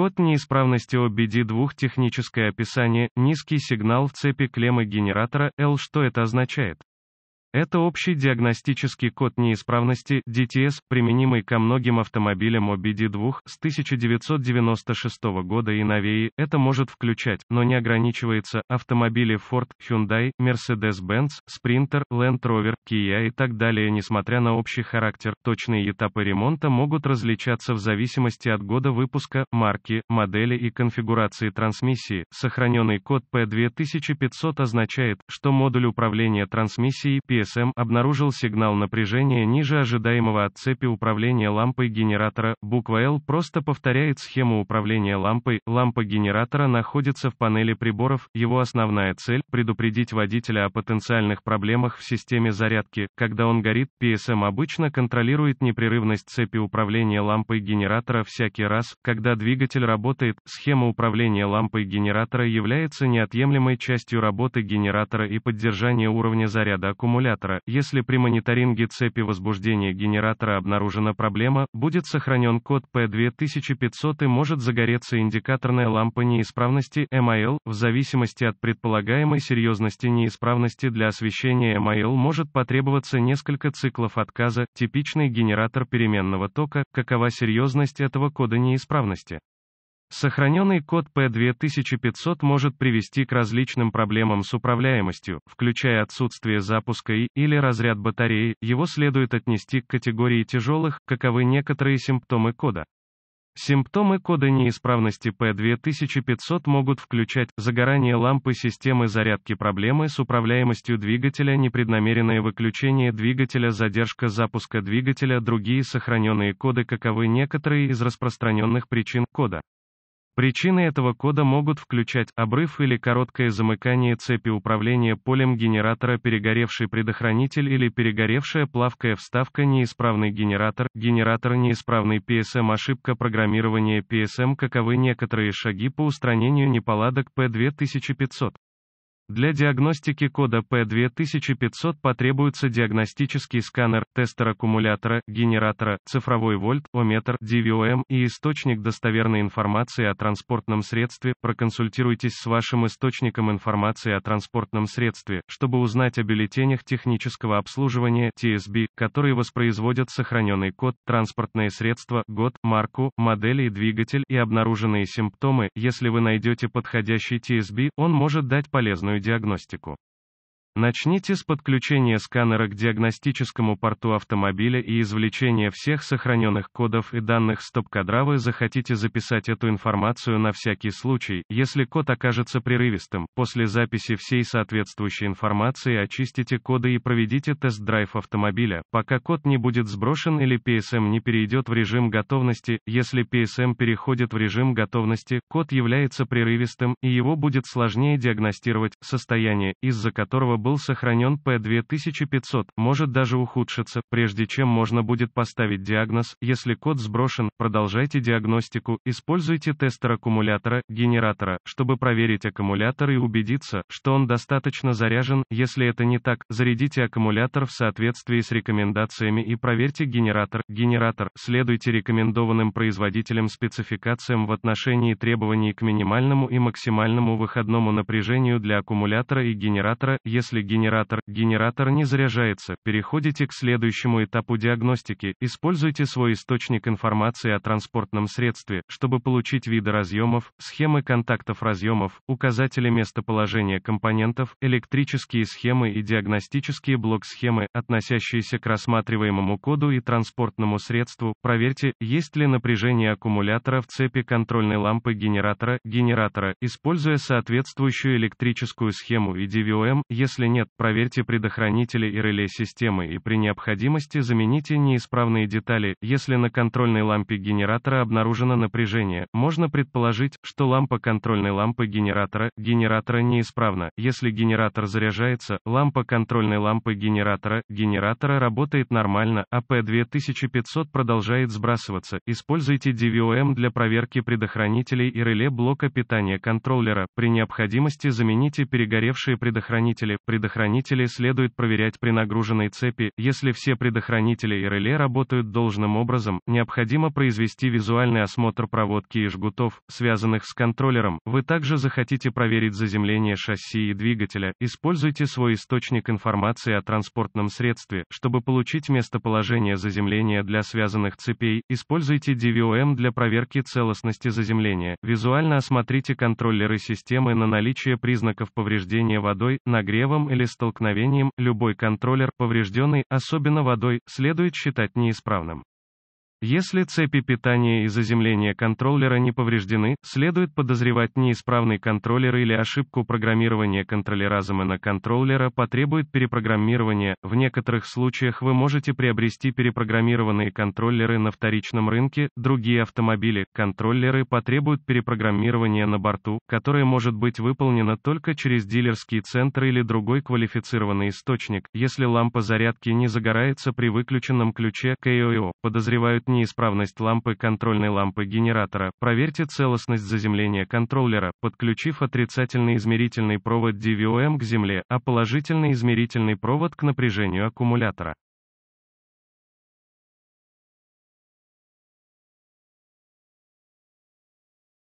Код неисправности OBD2 техническое описание, низкий сигнал в цепи клеммы генератора, L что это означает? Это общий диагностический код неисправности DTS, применимый ко многим автомобилям OBD2 с 1996 года и новее. Это может включать, но не ограничивается, автомобили Ford, Hyundai, Mercedes-Benz, Sprinter, Land Rover, Kia и так далее. Несмотря на общий характер, точные этапы ремонта могут различаться в зависимости от года выпуска, марки, модели и конфигурации трансмиссии. Сохраненный код P2500 означает, что модуль управления трансмиссией P GSM обнаружил сигнал напряжения ниже ожидаемого от цепи управления лампой генератора, буква L просто повторяет схему управления лампой, лампа генератора находится в панели приборов, его основная цель – предупредить водителя о потенциальных проблемах в системе зарядки, когда он горит, PSM обычно контролирует непрерывность цепи управления лампой генератора всякий раз, когда двигатель работает, схема управления лампой генератора является неотъемлемой частью работы генератора и поддержания уровня заряда аккумулятора аккумулятора, если при мониторинге цепи возбуждения генератора обнаружена проблема, будет сохранен код P2500 и может загореться индикаторная лампа неисправности MIL, в зависимости от предполагаемой серьезности неисправности для освещения MIL может потребоваться несколько циклов отказа, типичный генератор переменного тока, какова серьезность этого кода неисправности. Сохраненный код P2500 может привести к различным проблемам с управляемостью, включая отсутствие запуска и или разряд батареи, его следует отнести к категории тяжелых, каковы некоторые симптомы кода. Симптомы кода неисправности P2500 могут включать загорание лампы системы зарядки проблемы с управляемостью двигателя, непреднамеренное выключение двигателя, задержка запуска двигателя, другие сохраненные коды, каковы некоторые из распространенных причин кода. Причины этого кода могут включать обрыв или короткое замыкание цепи управления полем генератора, перегоревший предохранитель или перегоревшая плавкая вставка, неисправный генератор, генератор неисправный PSM, ошибка программирования PSM, каковы некоторые шаги по устранению неполадок P2500. Для диагностики кода P2500 потребуется диагностический сканер, тестер аккумулятора, генератора, цифровой вольт, ометр, DVOM и источник достоверной информации о транспортном средстве. Проконсультируйтесь с вашим источником информации о транспортном средстве, чтобы узнать о бюллетенях технического обслуживания TSB, которые воспроизводят сохраненный код, транспортное средство, год, марку, модель и двигатель и обнаруженные симптомы. Если вы найдете подходящий TSB, он может дать полезную диагностику. Начните с подключения сканера к диагностическому порту автомобиля и извлечения всех сохраненных кодов и данных стоп кадра вы захотите записать эту информацию на всякий случай, если код окажется прерывистым. После записи всей соответствующей информации очистите коды и проведите тест-драйв автомобиля, пока код не будет сброшен или PSM не перейдет в режим готовности. Если PSM переходит в режим готовности, код является прерывистым, и его будет сложнее диагностировать, состояние, из-за которого был сохранен P2500, может даже ухудшиться, прежде чем можно будет поставить диагноз, если код сброшен, продолжайте диагностику, используйте тестер аккумулятора, генератора, чтобы проверить аккумулятор и убедиться, что он достаточно заряжен, если это не так, зарядите аккумулятор в соответствии с рекомендациями и проверьте генератор, генератор, следуйте рекомендованным производителям спецификациям в отношении требований к минимальному и максимальному выходному напряжению для аккумулятора и генератора, если если генератор, генератор не заряжается, переходите к следующему этапу диагностики, используйте свой источник информации о транспортном средстве, чтобы получить виды разъемов, схемы контактов разъемов, указатели местоположения компонентов, электрические схемы и диагностические блок-схемы, относящиеся к рассматриваемому коду и транспортному средству, проверьте, есть ли напряжение аккумулятора в цепи контрольной лампы генератора, генератора, используя соответствующую электрическую схему и DVOM, если если нет, проверьте предохранители и реле системы и при необходимости замените неисправные детали. Если на контрольной лампе генератора обнаружено напряжение, можно предположить, что лампа контрольной лампы генератора, генератора неисправна. Если генератор заряжается, лампа контрольной лампы генератора, генератора работает нормально, а p 2500 продолжает сбрасываться. Используйте DVOM для проверки предохранителей и реле блока питания контроллера. При необходимости замените перегоревшие предохранители, предохранители следует проверять при нагруженной цепи. Если все предохранители и реле работают должным образом, необходимо произвести визуальный осмотр проводки и жгутов, связанных с контроллером. Вы также захотите проверить заземление шасси и двигателя. Используйте свой источник информации о транспортном средстве, чтобы получить местоположение заземления для связанных цепей. Используйте DVOM для проверки целостности заземления. Визуально осмотрите контроллеры системы на наличие признаков повреждения водой, нагревом взрывом или столкновением, любой контроллер, поврежденный, особенно водой, следует считать неисправным. Если цепи питания и заземления контроллера не повреждены, следует подозревать неисправный контроллер или ошибку программирования контроллера замена контроллера потребует перепрограммирования. В некоторых случаях вы можете приобрести перепрограммированные контроллеры на вторичном рынке, другие автомобили, контроллеры потребуют перепрограммирования на борту, которое может быть выполнено только через дилерский центр или другой квалифицированный источник. Если лампа зарядки не загорается при выключенном ключе, КО подозревают неисправность лампы контрольной лампы генератора, проверьте целостность заземления контроллера, подключив отрицательный измерительный провод DVOM к земле, а положительный измерительный провод к напряжению аккумулятора.